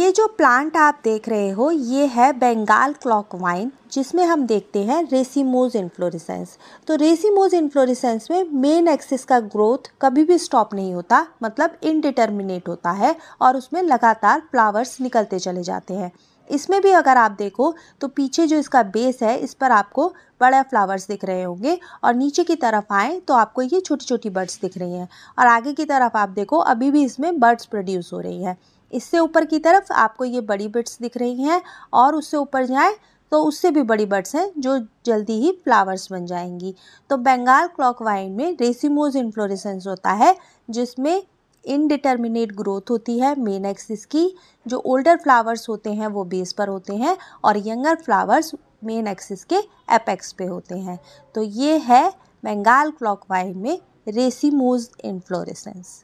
ये जो प्लांट आप देख रहे हो ये है बंगाल क्लॉक वाइन जिसमें हम देखते हैं रेसीमोज इन्फ्लोरिसेंस तो रेसीमोज इन्फ्लोरिसेंस में मेन एक्सिस का ग्रोथ कभी भी स्टॉप नहीं होता मतलब इनडिटर्मिनेट होता है और उसमें लगातार फ्लावर्स निकलते चले जाते हैं इसमें भी अगर आप देखो तो पीछे जो इसका बेस है इस पर आपको बड़े फ्लावर्स दिख रहे होंगे और नीचे की तरफ आएँ तो आपको ये छोटी छोटी बर्ड्स दिख रही हैं और आगे की तरफ आप देखो अभी भी इसमें बर्ड्स प्रोड्यूस हो रही है इससे ऊपर की तरफ आपको ये बड़ी बर्ड्स दिख रही हैं और उससे ऊपर जाएँ तो उससे भी बड़ी बर्ड्स हैं जो जल्दी ही फ्लावर्स बन जाएंगी तो बंगाल क्लॉक में रेसिमोज इन्फ्लोरेसेंस होता है जिसमें इनडिटर्मिनेट ग्रोथ होती है मेन एक्सिस की जो ओल्डर फ्लावर्स होते हैं वो बेस पर होते हैं और यंगर फ्लावर्स मेन एक्सिस के एपेक्स पे होते हैं तो ये है बंगाल क्लॉकवाइज में रेसीमोज इन्फ्लोरेसेंस